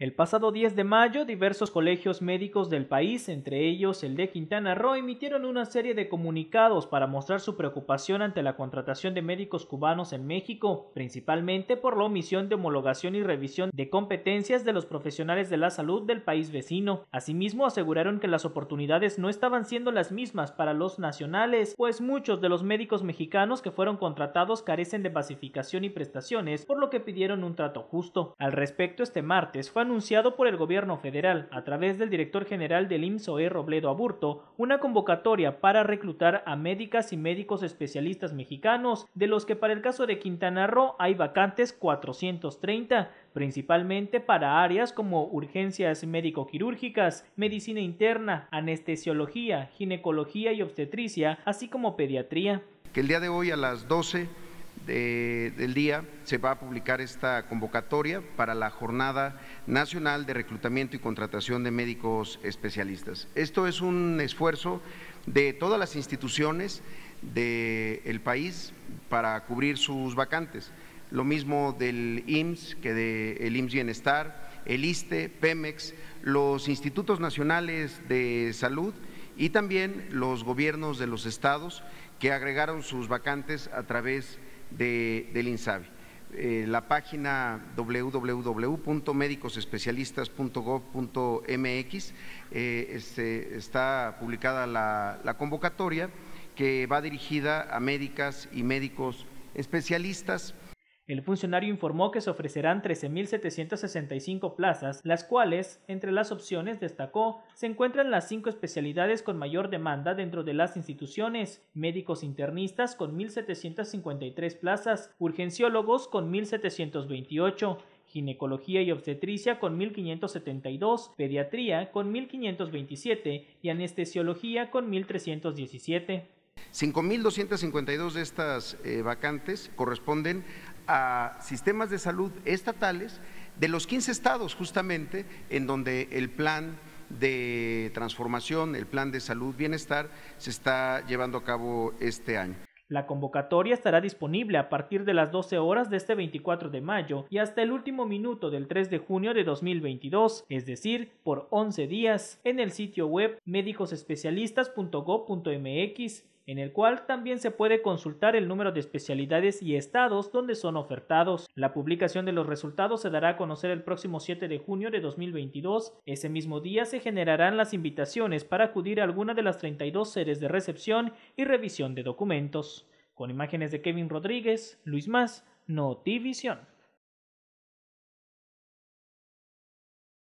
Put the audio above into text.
El pasado 10 de mayo, diversos colegios médicos del país, entre ellos el de Quintana Roo, emitieron una serie de comunicados para mostrar su preocupación ante la contratación de médicos cubanos en México, principalmente por la omisión de homologación y revisión de competencias de los profesionales de la salud del país vecino. Asimismo, aseguraron que las oportunidades no estaban siendo las mismas para los nacionales, pues muchos de los médicos mexicanos que fueron contratados carecen de basificación y prestaciones, por lo que pidieron un trato justo. Al respecto, este martes fue anunciado por el gobierno federal, a través del director general del IMSOE Robledo Aburto, una convocatoria para reclutar a médicas y médicos especialistas mexicanos, de los que para el caso de Quintana Roo hay vacantes 430, principalmente para áreas como urgencias médico-quirúrgicas, medicina interna, anestesiología, ginecología y obstetricia, así como pediatría. Que el día de hoy a las 12 del día se va a publicar esta convocatoria para la Jornada Nacional de Reclutamiento y Contratación de Médicos Especialistas. Esto es un esfuerzo de todas las instituciones del país para cubrir sus vacantes. Lo mismo del IMSS que del IMSS Bienestar, el ISTE, Pemex, los institutos nacionales de salud y también los gobiernos de los estados que agregaron sus vacantes a través de de, del eh, la página www.médicosespecialistas.gov.mx eh, este, está publicada la convocatoria que va dirigida a médicas y médicos especialistas. El funcionario informó que se ofrecerán 13.765 plazas, las cuales, entre las opciones, destacó, se encuentran las cinco especialidades con mayor demanda dentro de las instituciones, médicos internistas con 1.753 plazas, urgenciólogos con 1.728, ginecología y obstetricia con 1572, pediatría con 1527 y anestesiología con 1317. 5.252 de estas eh, vacantes corresponden a sistemas de salud estatales de los 15 estados justamente en donde el plan de transformación, el plan de salud bienestar se está llevando a cabo este año. La convocatoria estará disponible a partir de las 12 horas de este 24 de mayo y hasta el último minuto del 3 de junio de 2022, es decir, por 11 días, en el sitio web médicosespecialistas.gov.mx en el cual también se puede consultar el número de especialidades y estados donde son ofertados. La publicación de los resultados se dará a conocer el próximo 7 de junio de 2022. Ese mismo día se generarán las invitaciones para acudir a alguna de las 32 sedes de recepción y revisión de documentos. Con imágenes de Kevin Rodríguez, Luis Más, Notivisión.